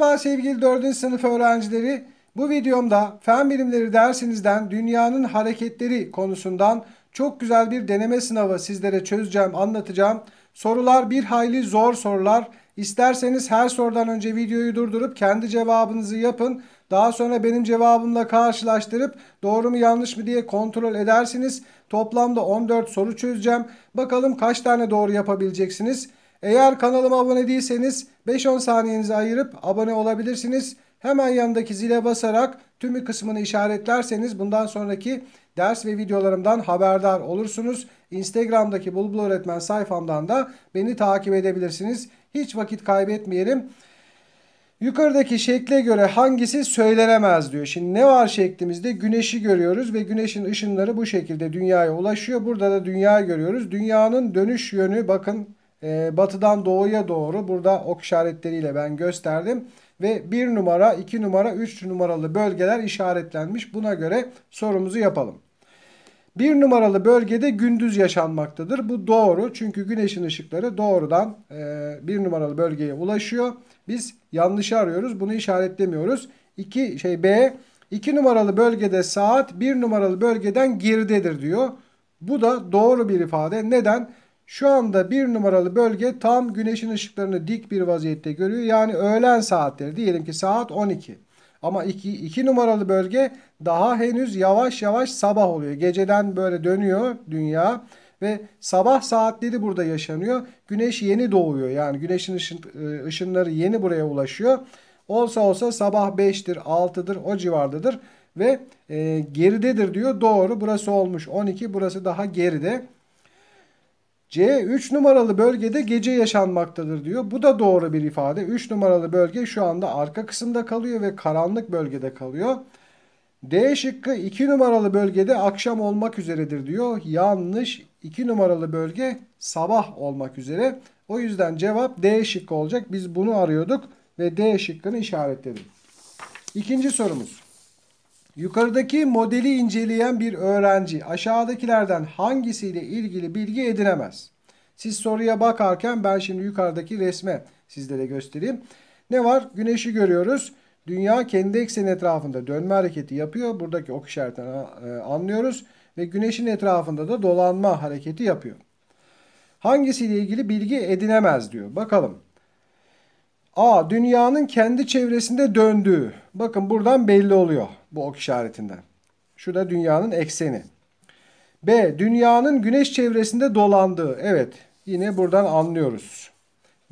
Merhaba sevgili 4. sınıf öğrencileri. Bu videomda fen bilimleri dersinizden dünyanın hareketleri konusundan çok güzel bir deneme sınavı sizlere çözeceğim, anlatacağım. Sorular bir hayli zor sorular. İsterseniz her sorudan önce videoyu durdurup kendi cevabınızı yapın. Daha sonra benim cevabımla karşılaştırıp doğru mu yanlış mı diye kontrol edersiniz. Toplamda 14 soru çözeceğim. Bakalım kaç tane doğru yapabileceksiniz. Eğer kanalıma abone değilseniz 5-10 saniyenizi ayırıp abone olabilirsiniz. Hemen yanındaki zile basarak tümü kısmını işaretlerseniz bundan sonraki ders ve videolarımdan haberdar olursunuz. Instagram'daki Bulbul Öğretmen sayfamdan da beni takip edebilirsiniz. Hiç vakit kaybetmeyelim. Yukarıdaki şekle göre hangisi söylenemez diyor. Şimdi ne var şeklimizde? Güneşi görüyoruz ve güneşin ışınları bu şekilde dünyaya ulaşıyor. Burada da dünya görüyoruz. Dünyanın dönüş yönü bakın e, batıdan doğuya doğru burada ok işaretleriyle ben gösterdim. Ve 1 numara, 2 numara, 3 numaralı bölgeler işaretlenmiş. Buna göre sorumuzu yapalım. 1 numaralı bölgede gündüz yaşanmaktadır. Bu doğru çünkü güneşin ışıkları doğrudan 1 e, numaralı bölgeye ulaşıyor. Biz yanlış arıyoruz bunu işaretlemiyoruz. 2 şey B 2 numaralı bölgede saat 1 numaralı bölgeden geridedir diyor. Bu da doğru bir ifade. Neden? Şu anda bir numaralı bölge tam güneşin ışıklarını dik bir vaziyette görüyor. Yani öğlen saatleri diyelim ki saat 12. Ama 2, 2 numaralı bölge daha henüz yavaş yavaş sabah oluyor. Geceden böyle dönüyor dünya ve sabah saatleri burada yaşanıyor. Güneş yeni doğuyor yani güneşin ışın, e, ışınları yeni buraya ulaşıyor. Olsa olsa sabah 5'tir 6'dır o civardadır ve e, geridedir diyor. Doğru burası olmuş 12 burası daha geride. C 3 numaralı bölgede gece yaşanmaktadır diyor. Bu da doğru bir ifade. 3 numaralı bölge şu anda arka kısımda kalıyor ve karanlık bölgede kalıyor. D şıkkı 2 numaralı bölgede akşam olmak üzeredir diyor. Yanlış 2 numaralı bölge sabah olmak üzere. O yüzden cevap D şıkkı olacak. Biz bunu arıyorduk ve D şıkkını işaretledim. İkinci sorumuz. Yukarıdaki modeli inceleyen bir öğrenci aşağıdakilerden hangisiyle ilgili bilgi edinemez? Siz soruya bakarken ben şimdi yukarıdaki resme sizlere göstereyim. Ne var? Güneşi görüyoruz. Dünya kendi ekseni etrafında dönme hareketi yapıyor. Buradaki ok işaretinden anlıyoruz. Ve güneşin etrafında da dolanma hareketi yapıyor. Hangisiyle ilgili bilgi edinemez diyor. Bakalım. A. Dünyanın kendi çevresinde döndüğü. Bakın buradan belli oluyor bu ok işaretinden. Şu da dünyanın ekseni. B. Dünyanın güneş çevresinde dolandığı. Evet yine buradan anlıyoruz.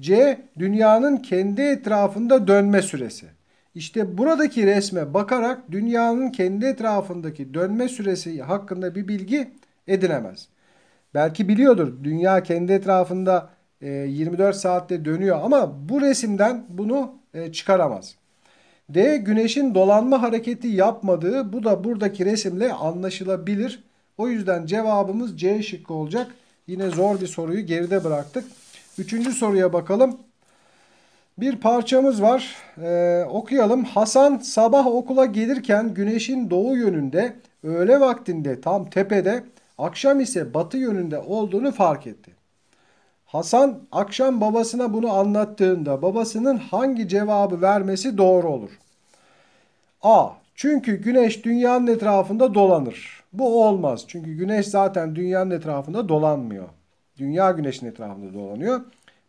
C. Dünyanın kendi etrafında dönme süresi. İşte buradaki resme bakarak dünyanın kendi etrafındaki dönme süresi hakkında bir bilgi edinemez. Belki biliyordur dünya kendi etrafında 24 e, saatte dönüyor ama bu resimden bunu e, çıkaramaz. D. Güneşin dolanma hareketi yapmadığı bu da buradaki resimle anlaşılabilir. O yüzden cevabımız C şıkkı olacak. Yine zor bir soruyu geride bıraktık. Üçüncü soruya bakalım. Bir parçamız var. Ee, okuyalım. Hasan sabah okula gelirken güneşin doğu yönünde, öğle vaktinde tam tepede, akşam ise batı yönünde olduğunu fark etti. Hasan akşam babasına bunu anlattığında babasının hangi cevabı vermesi doğru olur? A. Çünkü güneş dünyanın etrafında dolanır. Bu olmaz. Çünkü güneş zaten dünyanın etrafında dolanmıyor. Dünya güneşin etrafında dolanıyor.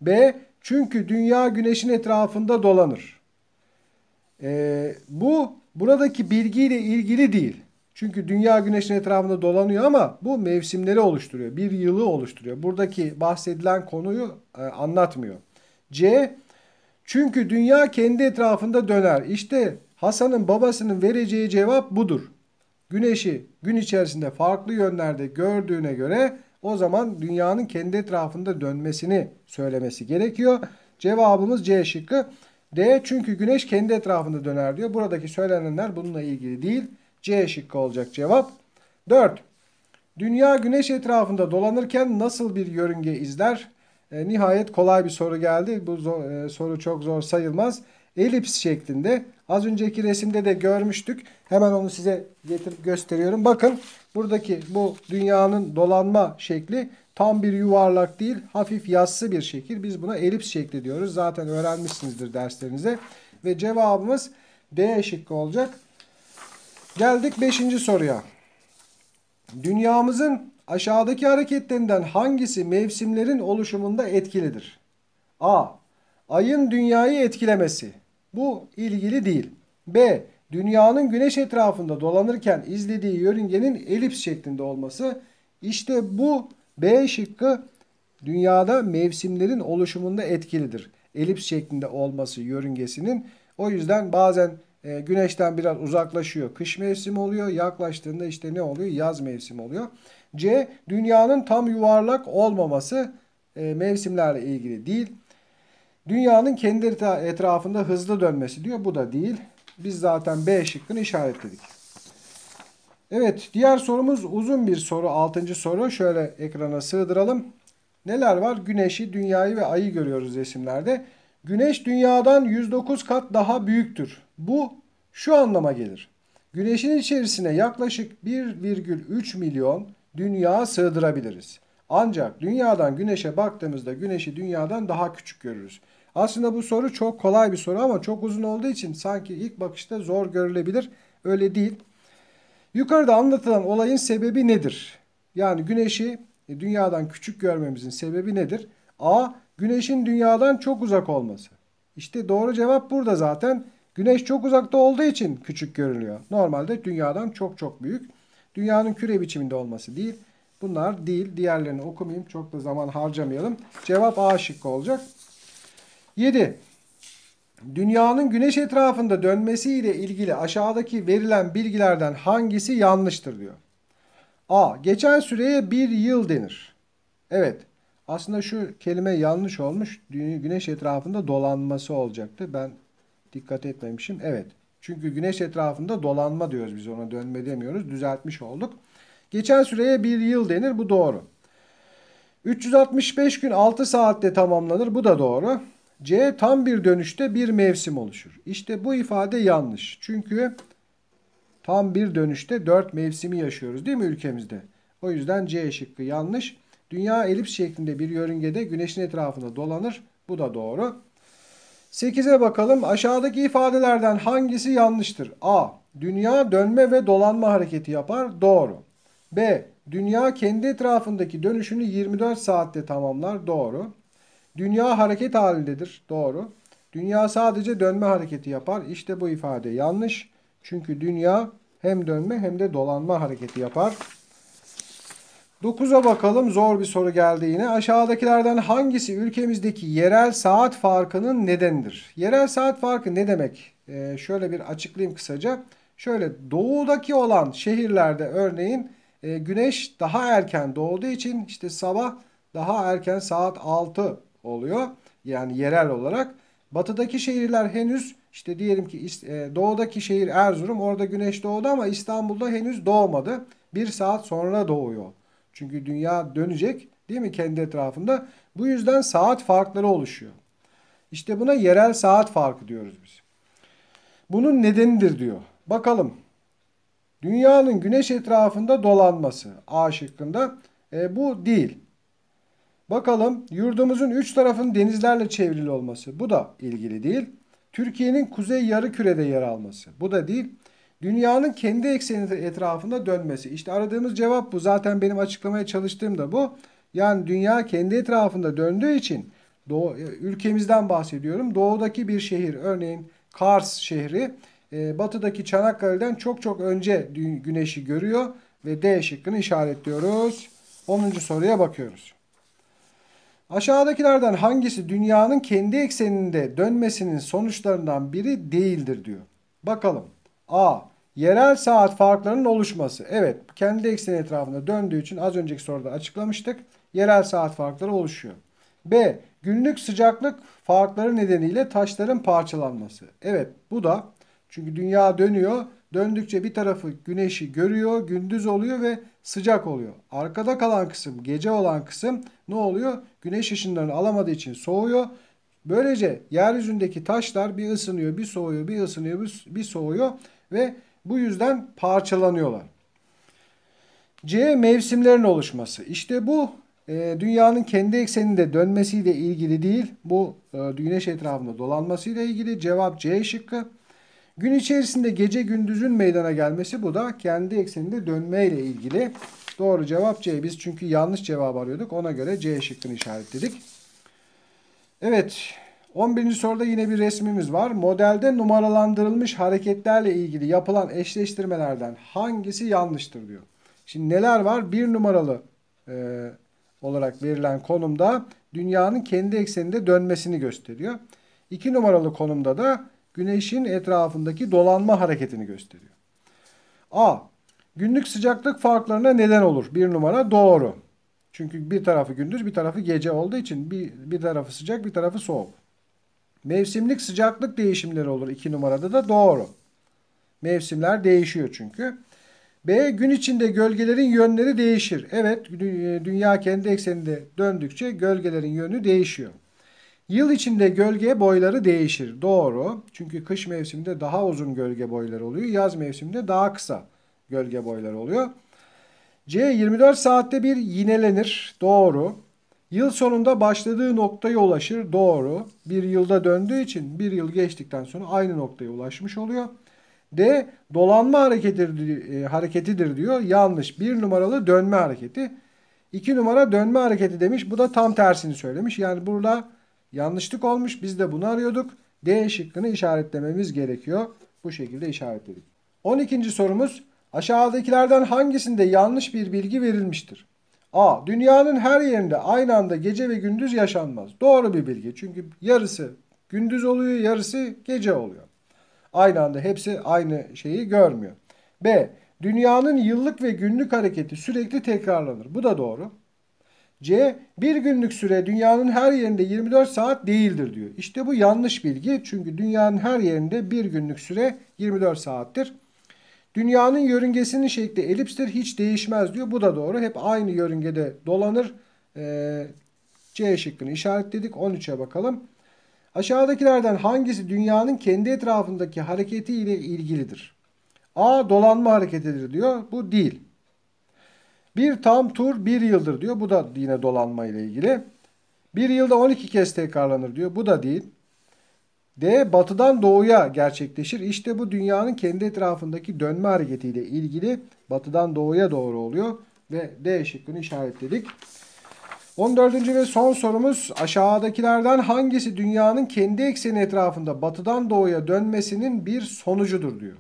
B. Çünkü dünya güneşin etrafında dolanır. E, bu buradaki bilgiyle ilgili değil. Çünkü dünya güneşin etrafında dolanıyor ama bu mevsimleri oluşturuyor. Bir yılı oluşturuyor. Buradaki bahsedilen konuyu e, anlatmıyor. C. Çünkü dünya kendi etrafında döner. İşte Hasan'ın babasının vereceği cevap budur. Güneşi gün içerisinde farklı yönlerde gördüğüne göre o zaman dünyanın kendi etrafında dönmesini söylemesi gerekiyor. Cevabımız C şıkkı. D çünkü güneş kendi etrafında döner diyor. Buradaki söylenenler bununla ilgili değil. C şıkkı olacak cevap. 4. Dünya güneş etrafında dolanırken nasıl bir yörünge izler? E, nihayet kolay bir soru geldi. Bu zor, e, soru çok zor sayılmaz. Elips şeklinde. Az önceki resimde de görmüştük. Hemen onu size getirip gösteriyorum. Bakın buradaki bu dünyanın dolanma şekli tam bir yuvarlak değil. Hafif yassı bir şekil. Biz buna elips şekli diyoruz. Zaten öğrenmişsinizdir derslerinize. Ve cevabımız D şıkkı olacak. Geldik 5. soruya. Dünyamızın aşağıdaki hareketlerinden hangisi mevsimlerin oluşumunda etkilidir? A. Ayın dünyayı etkilemesi. Bu ilgili değil. B. Dünyanın güneş etrafında dolanırken izlediği yörüngenin elips şeklinde olması. İşte bu B şıkkı dünyada mevsimlerin oluşumunda etkilidir. Elips şeklinde olması yörüngesinin. O yüzden bazen e, güneşten biraz uzaklaşıyor. Kış mevsimi oluyor. Yaklaştığında işte ne oluyor? Yaz mevsimi oluyor. C. Dünyanın tam yuvarlak olmaması e, mevsimlerle ilgili değil. Dünyanın kendi etrafında hızlı dönmesi diyor. Bu da değil. Biz zaten B şıkkını işaretledik. Evet diğer sorumuz uzun bir soru. Altıncı soru. Şöyle ekrana sığdıralım. Neler var? Güneşi, dünyayı ve ayı görüyoruz resimlerde. Güneş dünyadan 109 kat daha büyüktür. Bu şu anlama gelir. Güneşin içerisine yaklaşık 1,3 milyon dünya sığdırabiliriz. Ancak dünyadan güneşe baktığımızda güneşi dünyadan daha küçük görürüz. Aslında bu soru çok kolay bir soru ama çok uzun olduğu için sanki ilk bakışta zor görülebilir. Öyle değil. Yukarıda anlatılan olayın sebebi nedir? Yani güneşi dünyadan küçük görmemizin sebebi nedir? A. Güneşin dünyadan çok uzak olması. İşte doğru cevap burada zaten. Güneş çok uzakta olduğu için küçük görünüyor. Normalde dünyadan çok çok büyük. Dünyanın küre biçiminde olması değil. Bunlar değil. Diğerlerini okumayayım. Çok da zaman harcamayalım. Cevap A şıkkı olacak. 7. Dünyanın güneş etrafında dönmesi ile ilgili aşağıdaki verilen bilgilerden hangisi yanlıştır diyor. A. Geçen süreye bir yıl denir. Evet. Aslında şu kelime yanlış olmuş. Güneş etrafında dolanması olacaktı. Ben dikkat etmemişim. Evet. Çünkü güneş etrafında dolanma diyoruz biz ona dönme demiyoruz. Düzeltmiş olduk. Geçen süreye bir yıl denir. Bu doğru. 365 gün 6 saatte tamamlanır. Bu da doğru. C tam bir dönüşte bir mevsim oluşur. İşte bu ifade yanlış. Çünkü tam bir dönüşte 4 mevsimi yaşıyoruz değil mi ülkemizde? O yüzden C şıkkı yanlış. Dünya elips şeklinde bir yörüngede güneşin etrafında dolanır. Bu da doğru. 8'e bakalım. Aşağıdaki ifadelerden hangisi yanlıştır? A. Dünya dönme ve dolanma hareketi yapar. Doğru. B. Dünya kendi etrafındaki dönüşünü 24 saatte tamamlar. Doğru. Dünya hareket halindedir. Doğru. Dünya sadece dönme hareketi yapar. İşte bu ifade yanlış. Çünkü dünya hem dönme hem de dolanma hareketi yapar. 9'a bakalım zor bir soru geldi yine. Aşağıdakilerden hangisi ülkemizdeki yerel saat farkının nedenidir? Yerel saat farkı ne demek? Ee, şöyle bir açıklayayım kısaca. Şöyle doğudaki olan şehirlerde örneğin e, güneş daha erken doğduğu için işte sabah daha erken saat 6 oluyor. Yani yerel olarak. Batıdaki şehirler henüz işte diyelim ki e, doğudaki şehir Erzurum orada güneş doğdu ama İstanbul'da henüz doğmadı. Bir saat sonra doğuyor. Çünkü dünya dönecek değil mi kendi etrafında. Bu yüzden saat farkları oluşuyor. İşte buna yerel saat farkı diyoruz biz. Bunun nedenidir diyor. Bakalım. Dünyanın güneş etrafında dolanması A şıkkında e, bu değil. Bakalım yurdumuzun üç tarafının denizlerle çevrili olması bu da ilgili değil. Türkiye'nin kuzey yarı kürede yer alması bu da değil dünyanın kendi ekseni etrafında dönmesi. İşte aradığımız cevap bu. Zaten benim açıklamaya çalıştığım da bu. Yani dünya kendi etrafında döndüğü için doğu, e, ülkemizden bahsediyorum. Doğudaki bir şehir örneğin Kars şehri e, batıdaki Çanakkale'den çok çok önce güneşi görüyor ve D şıkkını işaretliyoruz. 10. soruya bakıyoruz. Aşağıdakilerden hangisi dünyanın kendi ekseninde dönmesinin sonuçlarından biri değildir diyor. Bakalım. A. Yerel saat farklarının oluşması. Evet kendi ekseni etrafında döndüğü için az önceki soruda açıklamıştık. Yerel saat farkları oluşuyor. B. Günlük sıcaklık farkları nedeniyle taşların parçalanması. Evet bu da çünkü dünya dönüyor. Döndükçe bir tarafı güneşi görüyor, gündüz oluyor ve sıcak oluyor. Arkada kalan kısım, gece olan kısım ne oluyor? Güneş ışınlarını alamadığı için soğuyor. Böylece yeryüzündeki taşlar bir ısınıyor, bir soğuyor, bir ısınıyor, bir soğuyor ve bu yüzden parçalanıyorlar. C. Mevsimlerin oluşması. İşte bu e, dünyanın kendi ekseninde dönmesiyle ilgili değil, bu e, güneş etrafında dolanmasıyla ilgili. Cevap C şıkkı. Gün içerisinde gece gündüzün meydana gelmesi bu da kendi ekseninde dönmeyle ilgili. Doğru cevap C. Biz çünkü yanlış cevap arıyorduk. Ona göre C şıkkını işaretledik. Evet. 11. soruda yine bir resmimiz var. Modelde numaralandırılmış hareketlerle ilgili yapılan eşleştirmelerden hangisi yanlıştır diyor. Şimdi neler var? Bir numaralı e, olarak verilen konumda dünyanın kendi ekseninde dönmesini gösteriyor. İki numaralı konumda da güneşin etrafındaki dolanma hareketini gösteriyor. A. Günlük sıcaklık farklarına neden olur. Bir numara doğru. Çünkü bir tarafı gündüz bir tarafı gece olduğu için bir, bir tarafı sıcak bir tarafı soğuk. Mevsimlik sıcaklık değişimleri olur 2 numarada da doğru. Mevsimler değişiyor çünkü. B. Gün içinde gölgelerin yönleri değişir. Evet e, dünya kendi ekseninde döndükçe gölgelerin yönü değişiyor. Yıl içinde gölge boyları değişir. Doğru. Çünkü kış mevsiminde daha uzun gölge boyları oluyor. Yaz mevsiminde daha kısa gölge boyları oluyor. C. 24 saatte bir yinelenir. Doğru. Yıl sonunda başladığı noktaya ulaşır. Doğru. Bir yılda döndüğü için bir yıl geçtikten sonra aynı noktaya ulaşmış oluyor. D. Dolanma hareketidir, e, hareketidir diyor. Yanlış. Bir numaralı dönme hareketi. İki numara dönme hareketi demiş. Bu da tam tersini söylemiş. Yani burada yanlışlık olmuş. Biz de bunu arıyorduk. D şıkkını işaretlememiz gerekiyor. Bu şekilde işaretledik. 12. sorumuz aşağıdakilerden hangisinde yanlış bir bilgi verilmiştir? A. Dünyanın her yerinde aynı anda gece ve gündüz yaşanmaz. Doğru bir bilgi. Çünkü yarısı gündüz oluyor, yarısı gece oluyor. Aynı anda hepsi aynı şeyi görmüyor. B. Dünyanın yıllık ve günlük hareketi sürekli tekrarlanır. Bu da doğru. C. Bir günlük süre dünyanın her yerinde 24 saat değildir diyor. İşte bu yanlış bilgi. Çünkü dünyanın her yerinde bir günlük süre 24 saattir. Dünyanın yörüngesinin şekli elipstir hiç değişmez diyor. Bu da doğru. Hep aynı yörüngede dolanır. Ee, C şıkkını işaretledik. 13'e bakalım. Aşağıdakilerden hangisi dünyanın kendi etrafındaki hareketi ile ilgilidir? A. Dolanma hareketidir diyor. Bu değil. Bir tam tur bir yıldır diyor. Bu da yine dolanma ile ilgili. Bir yılda 12 kez tekrarlanır diyor. Bu da değil. D. Batıdan doğuya gerçekleşir. İşte bu dünyanın kendi etrafındaki dönme hareketiyle ilgili batıdan doğuya doğru oluyor. Ve D şıkkını işaretledik. 14. ve son sorumuz aşağıdakilerden hangisi dünyanın kendi ekseni etrafında batıdan doğuya dönmesinin bir sonucudur diyor.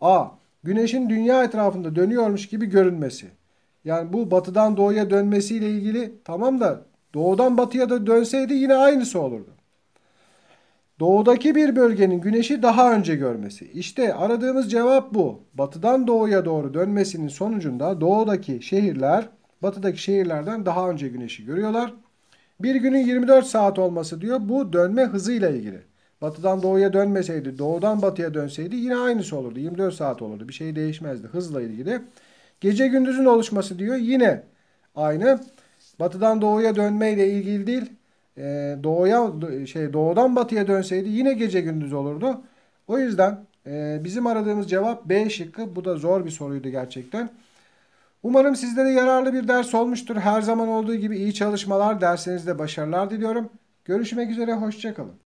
A. Güneşin dünya etrafında dönüyormuş gibi görünmesi. Yani bu batıdan doğuya dönmesiyle ilgili tamam da doğudan batıya da dönseydi yine aynısı olurdu. Doğudaki bir bölgenin güneşi daha önce görmesi. İşte aradığımız cevap bu. Batıdan doğuya doğru dönmesinin sonucunda doğudaki şehirler batıdaki şehirlerden daha önce güneşi görüyorlar. Bir günün 24 saat olması diyor. Bu dönme hızıyla ilgili. Batıdan doğuya dönmeseydi, doğudan batıya dönseydi yine aynısı olurdu. 24 saat olurdu. Bir şey değişmezdi hızla ilgili. Gece gündüzün oluşması diyor. Yine aynı. Batıdan doğuya dönmeyle ilgili değil e, doğuya şey doğudan batıya dönseydi yine gece gündüz olurdu. O yüzden e, bizim aradığımız cevap B şıkkı. Bu da zor bir soruydu gerçekten. Umarım sizlere yararlı bir ders olmuştur. Her zaman olduğu gibi iyi çalışmalar, dersinizde başarılar diliyorum. Görüşmek üzere, hoşçakalın.